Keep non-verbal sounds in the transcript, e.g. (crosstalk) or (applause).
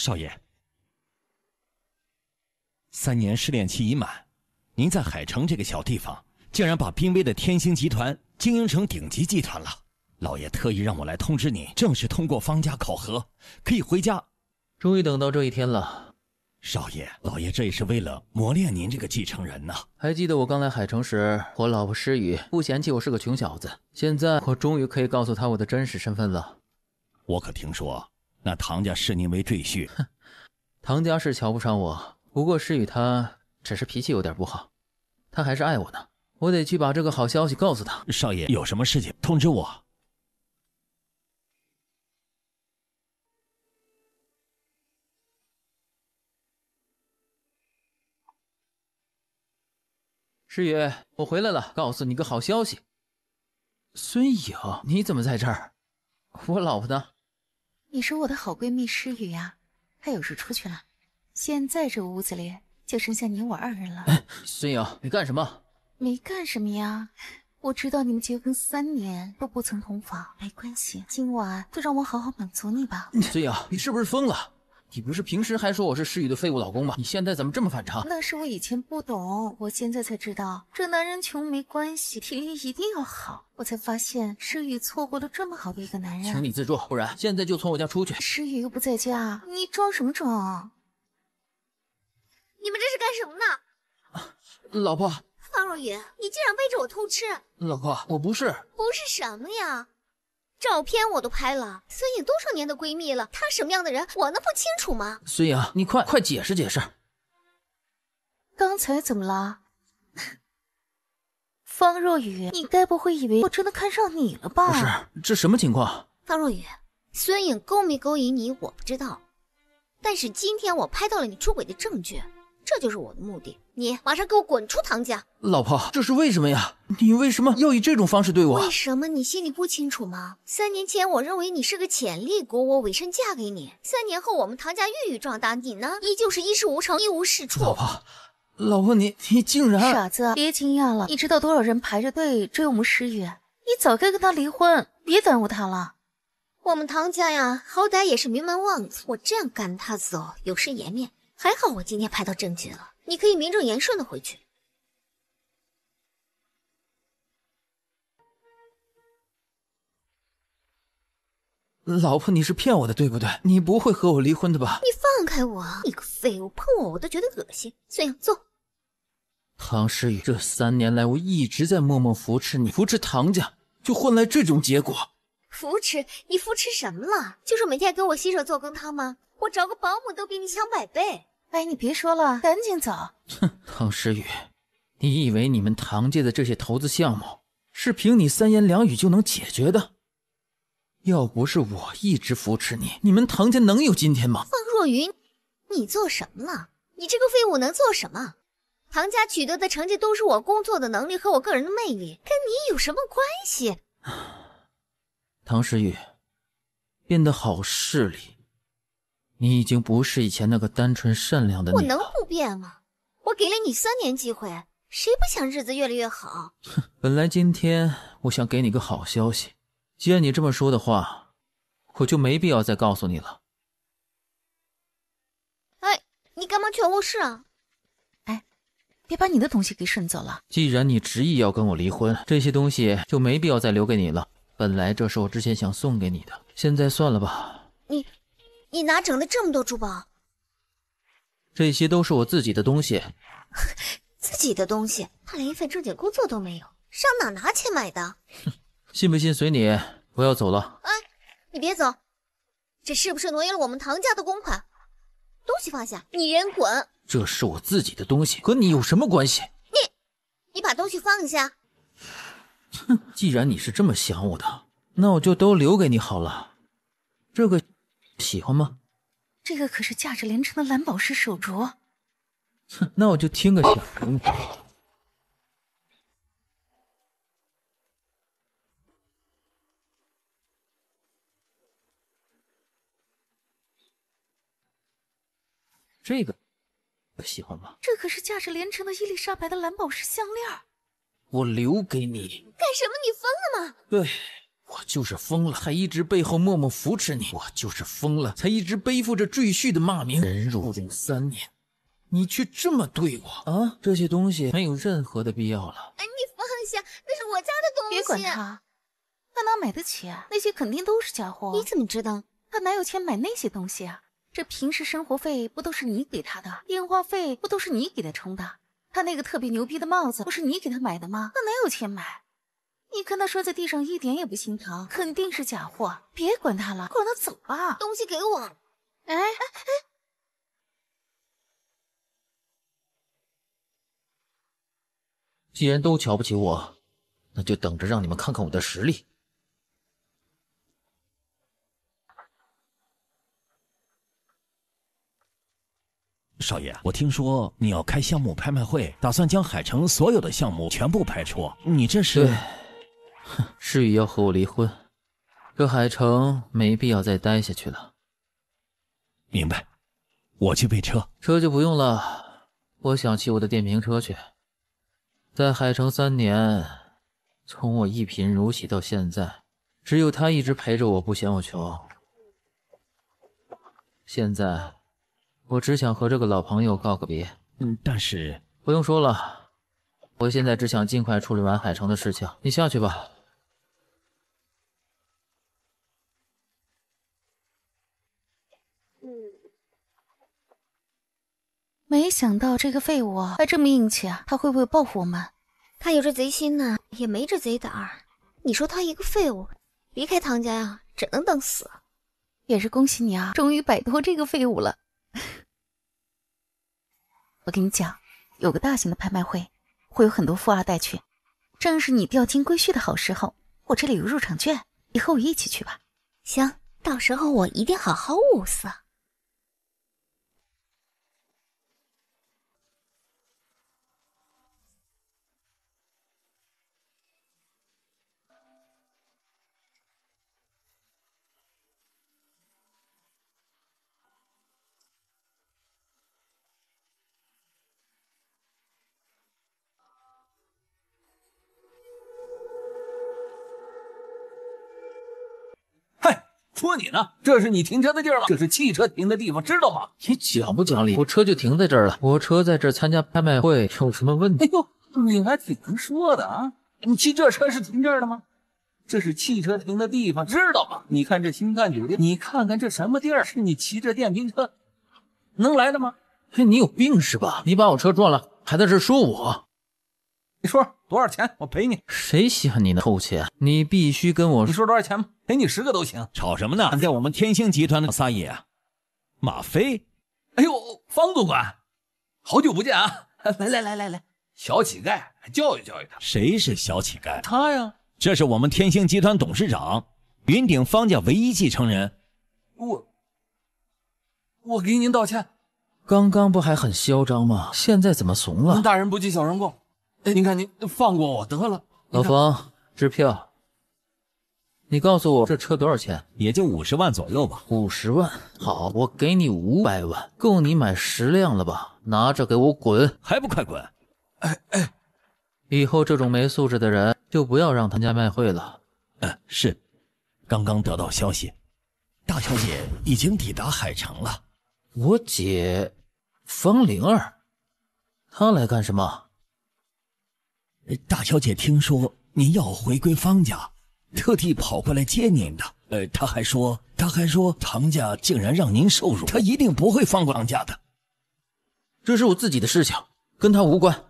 少爷，三年试炼期已满，您在海城这个小地方，竟然把濒危的天星集团经营成顶级集团了。老爷特意让我来通知你，正式通过方家考核，可以回家。终于等到这一天了，少爷，老爷这也是为了磨练您这个继承人呐。还记得我刚来海城时，我老婆施雨不嫌弃我是个穷小子，现在我终于可以告诉她我的真实身份了。我可听说。那唐家视您为赘婿，哼，唐家是瞧不上我，不过诗雨他只是脾气有点不好，他还是爱我呢。我得去把这个好消息告诉他。少爷有什么事情通知我。诗雨，我回来了，告诉你个好消息。孙颖，你怎么在这儿？我老婆呢？你是我的好闺蜜诗雨呀，她有事出去了，现在这屋子里就剩下你我二人了。孙瑶，你干什么？没干什么呀，我知道你们结婚三年都不曾同房，没关系，今晚就让我好好满足你吧。孙瑶，你是不是疯了？你不是平时还说我是诗雨的废物老公吗？你现在怎么这么反常？那是我以前不懂，我现在才知道，这男人穷没关系，体力一定要好。我才发现诗雨错过了这么好的一个男人，请你自重，不然现在就从我家出去。诗雨又不在家，你装什么装？你们这是干什么呢？老婆，方若雨，你竟然背着我偷吃！老婆，我不是，不是什么呀。照片我都拍了，孙颖多少年的闺蜜了，她什么样的人，我能不清楚吗？孙颖，你快快解释解释，刚才怎么了？(laughs) 方若雨，你该不会以为我真的看上你了吧？不是，这什么情况？方若雨，孙颖勾没勾引你，我不知道，但是今天我拍到了你出轨的证据。这就是我的目的。你马上给我滚出唐家！老婆，这是为什么呀？你为什么要以这种方式对我？为什么你心里不清楚吗？三年前，我认为你是个潜力股，我委身嫁给你。三年后，我们唐家郁郁壮大，你呢，依旧是一事无成，一无是处。老婆，老婆，你你竟然傻子！别惊讶了，你知道多少人排着队追我们诗雨？你早该跟他离婚，别耽误他了。我们唐家呀，好歹也是名门望族，我这样赶他走，有失颜面。还好我今天拍到证据了，你可以名正言顺的回去。老婆，你是骗我的对不对？你不会和我离婚的吧？你放开我！你个废物，碰我我都觉得恶心。孙杨，坐。唐诗雨，这三年来我一直在默默扶持你，扶持唐家，就换来这种结果？扶持？你扶持什么了？就是每天给我洗手做羹汤吗？我找个保姆都比你强百倍。哎，你别说了，赶紧走！哼，唐诗雨，你以为你们唐家的这些投资项目是凭你三言两语就能解决的？要不是我一直扶持你，你们唐家能有今天吗？方若云，你做什么了？你这个废物能做什么？唐家取得的成绩都是我工作的能力和我个人的魅力，跟你有什么关系？唐 (sighs) 诗雨，变得好势利。你已经不是以前那个单纯善良的我，能不变吗？我给了你三年机会，谁不想日子越来越好？哼，(laughs) 本来今天我想给你个好消息，既然你这么说的话，我就没必要再告诉你了。哎，你干嘛去卧室啊？哎，别把你的东西给顺走了。既然你执意要跟我离婚，这些东西就没必要再留给你了。本来这是我之前想送给你的，现在算了吧。你。你哪整的这么多珠宝？这些都是我自己的东西。(laughs) 自己的东西，他连一份正经工作都没有，上哪拿钱买的？信不信随你。我要走了。哎，你别走，这是不是挪用了我们唐家的公款？东西放下，你人滚。这是我自己的东西，和你有什么关系？你，你把东西放下。哼，既然你是这么想我的，那我就都留给你好了。这个。喜欢吗？这个可是价值连城的蓝宝石手镯。哼，那我就听个响。这个喜欢吗？这可是价值连城的伊丽莎白的蓝宝石项链。我留给你干什么？你疯了吗？对。我就是疯了，才一直背后默默扶持你；我就是疯了，才一直背负着赘婿的骂名。忍辱负重三年，你却这么对我啊！这些东西没有任何的必要了。哎，你放下，那是我家的东西。别管他，他哪买得起啊。那些肯定都是假货。你怎么知道？他哪有钱买那些东西啊？这平时生活费不都是你给他的？电话费不都是你给他充的？他那个特别牛逼的帽子，不是你给他买的吗？他哪有钱买？你看他摔在地上一点也不心疼，肯定是假货。别管他了，管他走吧。东西给我。哎哎哎！既然都瞧不起我，那就等着让你们看看我的实力。少爷，我听说你要开项目拍卖会，打算将海城所有的项目全部拍出。你这是？诗雨要和我离婚，这海城没必要再待下去了。明白，我去备车，车就不用了，我想骑我的电瓶车去。在海城三年，从我一贫如洗到现在，只有他一直陪着我，不嫌我穷。现在，我只想和这个老朋友告个别。嗯，但是不用说了，我现在只想尽快处理完海城的事情。你下去吧。嗯，没想到这个废物还这么硬气啊！他会不会报复我们？他有这贼心呢，也没这贼胆儿。你说他一个废物，离开唐家呀，只能等死。也是恭喜你啊，终于摆脱这个废物了。(laughs) 我跟你讲，有个大型的拍卖会，会有很多富二代去，正是你掉金龟婿的好时候。我这里有入场券，你和我一起去吧。行，到时候我一定好好物色。说你呢？这是你停车的地儿吗？这是汽车停的地方，知道吗？你讲不讲理？我车就停在这儿了，我车在这儿参加拍卖会，有什么问题？哎呦，你还挺能说的啊！你骑这车是停这儿的吗？这是汽车停的地方，知道吗？你看这新干酒店，你看看这什么地儿？是你骑着电瓶车能来的吗？嘿，你有病是吧？你把我车撞了，还在这说我。你说多少钱，我赔你。谁稀罕你那臭钱？你必须跟我说，你说多少钱赔你十个都行。吵什么呢？敢在我们天星集团里撒野？马飞。哎呦，方总管，好久不见啊！(laughs) 来来来来来，小乞丐，教育教育他。谁是小乞丐？他呀。这是我们天星集团董事长，云顶方家唯一继承人。我，我给您道歉。刚刚不还很嚣张吗？现在怎么怂了？大人不计小人过。哎，您看，您放过我得了。老冯，支票，你告诉我这车多少钱？也就五十万左右吧。五十万，好，我给你五百万，够你买十辆了吧？拿着，给我滚！还不快滚！哎哎，以后这种没素质的人，就不要让他家卖会了。嗯，是。刚刚得到消息，大小姐已经抵达海城了。我姐，方灵儿，她来干什么？大小姐听说您要回归方家，特地跑过来接您的。呃，她还说，她还说唐家竟然让您受辱，她一定不会放过唐家的。这是我自己的事情，跟他无关。